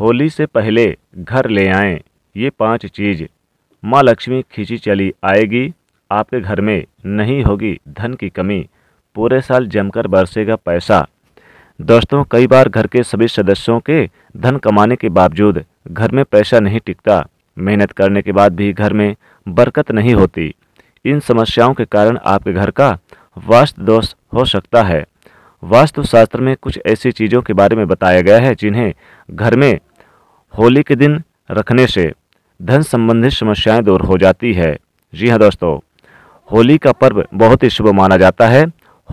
होली से पहले घर ले आएं ये पांच चीज़ माँ लक्ष्मी खींची चली आएगी आपके घर में नहीं होगी धन की कमी पूरे साल जमकर बरसेगा पैसा दोस्तों कई बार घर के सभी सदस्यों के धन कमाने के बावजूद घर में पैसा नहीं टिकता मेहनत करने के बाद भी घर में बरकत नहीं होती इन समस्याओं के कारण आपके घर का वास्तु दोष हो सकता है वास्तुशास्त्र में कुछ ऐसी चीज़ों के बारे में बताया गया है जिन्हें घर में होली के दिन रखने से धन संबंधित समस्याएं दूर हो जाती है जी हाँ दोस्तों होली का पर्व बहुत ही शुभ माना जाता है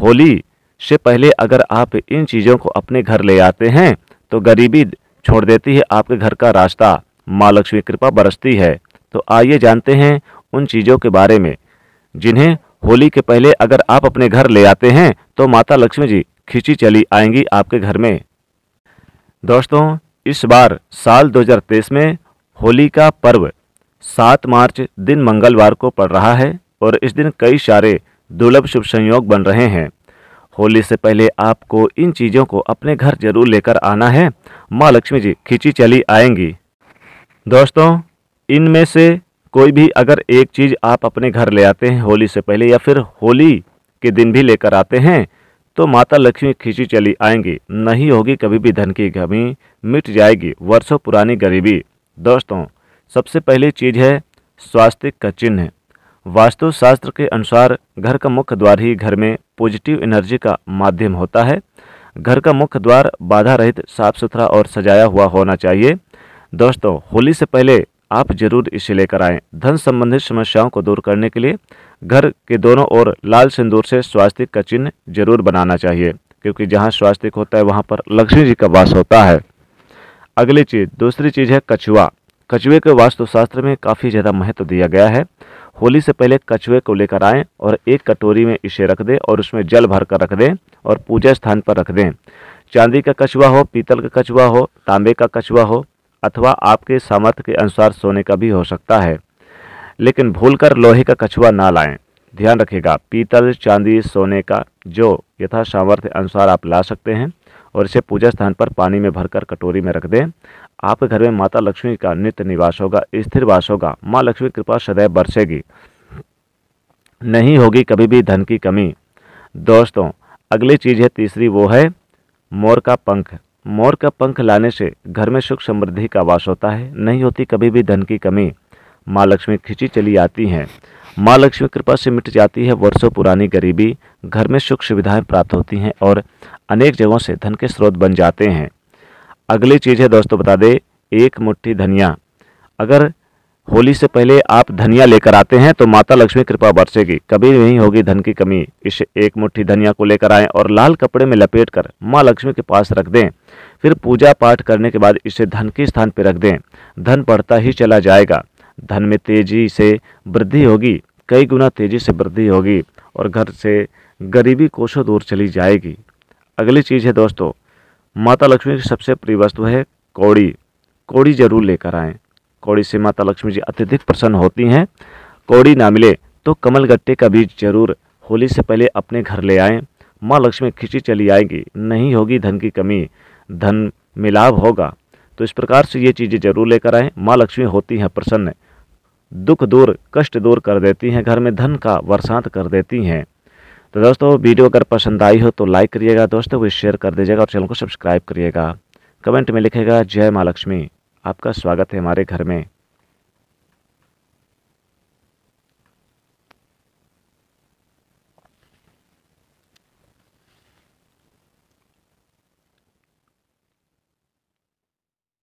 होली से पहले अगर आप इन चीज़ों को अपने घर ले आते हैं तो गरीबी छोड़ देती है आपके घर का रास्ता माँ लक्ष्मी कृपा बरसती है तो आइए जानते हैं उन चीज़ों के बारे में जिन्हें होली के पहले अगर आप अपने घर ले आते हैं तो माता लक्ष्मी जी खिंची चली आएंगी आपके घर में दोस्तों इस बार साल 2023 में होली का पर्व 7 मार्च दिन मंगलवार को पड़ रहा है और इस दिन कई सारे दुर्लभ शुभ संयोग बन रहे हैं होली से पहले आपको इन चीज़ों को अपने घर जरूर लेकर आना है माँ लक्ष्मी जी खींची चली आएंगी दोस्तों इनमें से कोई भी अगर एक चीज़ आप अपने घर ले आते हैं होली से पहले या फिर होली के दिन भी लेकर आते हैं तो माता लक्ष्मी खींची चली आएंगी नहीं होगी कभी भी धन की कमी मिट जाएगी वर्षों पुरानी गरीबी दोस्तों सबसे पहली चीज़ है स्वास्थ्य का चिन्ह वास्तुशास्त्र के अनुसार घर का मुख्य द्वार ही घर में पॉजिटिव एनर्जी का माध्यम होता है घर का मुख्य द्वार बाधा रहित साफ सुथरा और सजाया हुआ होना चाहिए दोस्तों होली से पहले आप जरूर इसे लेकर आएँ धन संबंधित समस्याओं को दूर करने के लिए घर के दोनों ओर लाल सिंदूर से स्वास्तिक का चिन्ह जरूर बनाना चाहिए क्योंकि जहाँ स्वास्तिक होता है वहाँ पर लक्ष्मी जी का वास होता है अगली चीज़ दूसरी चीज़ है कछुआ कछुए के वास्तुशास्त्र में काफ़ी ज़्यादा महत्व दिया गया है होली से पहले कछुए को लेकर आएँ और एक कटोरी में इसे रख दें और उसमें जल भर कर रख दें और पूजा स्थान पर रख दें चांदी का कछुआ हो पीतल का कछुआ हो तांबे का कछुआ हो अथवा आपके सामर्थ्य के अनुसार सोने का भी हो सकता है लेकिन भूलकर लोहे का कछुआ ना लाएं ध्यान रखिएगा पीतल चांदी सोने का जो यथा सामर्थ्य अनुसार आप ला सकते हैं और इसे पूजा स्थान पर पानी में भरकर कटोरी में रख दें आपके घर में माता लक्ष्मी का नित्य निवास होगा स्थिर वास होगा माँ लक्ष्मी कृपा सदैव बरसेगी नहीं होगी कभी भी धन की कमी दोस्तों अगली चीज़ है तीसरी वो है मोर का पंख मोर का पंख लाने से घर में सुख समृद्धि का वास होता है नहीं होती कभी भी धन की कमी माँ लक्ष्मी खिंची चली आती हैं माँ लक्ष्मी कृपा से मिट जाती है वर्षों पुरानी गरीबी घर में सुख सुविधाएं प्राप्त होती हैं और अनेक जगहों से धन के स्रोत बन जाते हैं अगली चीज़ है दोस्तों बता दें एक मुट्ठी धनिया अगर होली से पहले आप धनिया लेकर आते हैं तो माता लक्ष्मी कृपा बरसेगी कभी नहीं होगी धन की कमी इसे एक मुट्ठी धनिया को लेकर आएं और लाल कपड़े में लपेट कर माँ लक्ष्मी के पास रख दें फिर पूजा पाठ करने के बाद इसे धन के स्थान पर रख दें धन बढ़ता ही चला जाएगा धन में तेज़ी से वृद्धि होगी कई गुना तेज़ी से वृद्धि होगी और घर से गरीबी कोशों दूर चली जाएगी अगली चीज़ है दोस्तों माता लक्ष्मी की सबसे प्रिय वस्तु है कौड़ी कौड़ी जरूर लेकर आएँ कौड़ी से माता लक्ष्मी जी अत्यधिक प्रसन्न होती हैं कौड़ी ना मिले तो कमल गट्टे का बीज जरूर होली से पहले अपने घर ले आएँ माँ लक्ष्मी खिंची चली आएगी नहीं होगी धन की कमी धन मिलाप होगा तो इस प्रकार से ये चीज़ें जरूर लेकर आएँ माँ लक्ष्मी होती हैं प्रसन्न दुख दूर कष्ट दूर कर देती हैं घर में धन का बरसात कर देती हैं तो दोस्तों वीडियो अगर पसंद आई हो तो लाइक करिएगा दोस्तों को शेयर कर दीजिएगा और चैनल को सब्सक्राइब करिएगा कमेंट में लिखेगा जय माँ लक्ष्मी आपका स्वागत है हमारे घर में